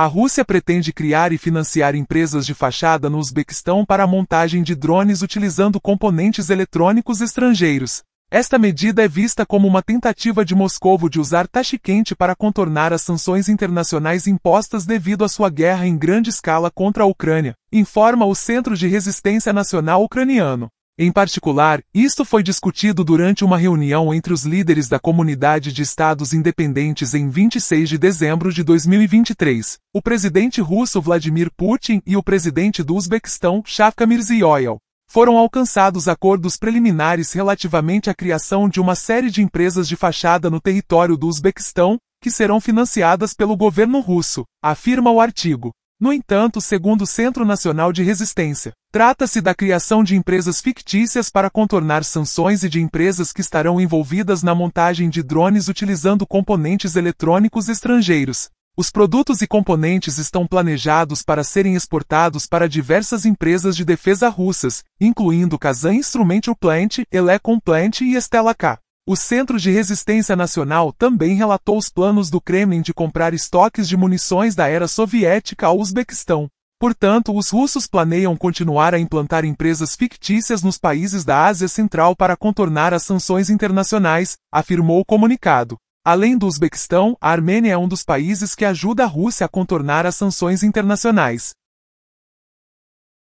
A Rússia pretende criar e financiar empresas de fachada no Uzbequistão para a montagem de drones utilizando componentes eletrônicos estrangeiros. Esta medida é vista como uma tentativa de Moscovo de usar quente para contornar as sanções internacionais impostas devido à sua guerra em grande escala contra a Ucrânia, informa o Centro de Resistência Nacional Ucraniano. Em particular, isto foi discutido durante uma reunião entre os líderes da comunidade de estados independentes em 26 de dezembro de 2023. O presidente russo Vladimir Putin e o presidente do Uzbequistão Shavkat Mirziyoyev foram alcançados acordos preliminares relativamente à criação de uma série de empresas de fachada no território do Uzbequistão, que serão financiadas pelo governo russo, afirma o artigo. No entanto, segundo o Centro Nacional de Resistência, trata-se da criação de empresas fictícias para contornar sanções e de empresas que estarão envolvidas na montagem de drones utilizando componentes eletrônicos estrangeiros. Os produtos e componentes estão planejados para serem exportados para diversas empresas de defesa russas, incluindo Kazan Instrumental Plant, Elecom Plant e Estela K. O Centro de Resistência Nacional também relatou os planos do Kremlin de comprar estoques de munições da era soviética ao Uzbequistão. Portanto, os russos planeiam continuar a implantar empresas fictícias nos países da Ásia Central para contornar as sanções internacionais, afirmou o comunicado. Além do Uzbequistão, a Armênia é um dos países que ajuda a Rússia a contornar as sanções internacionais.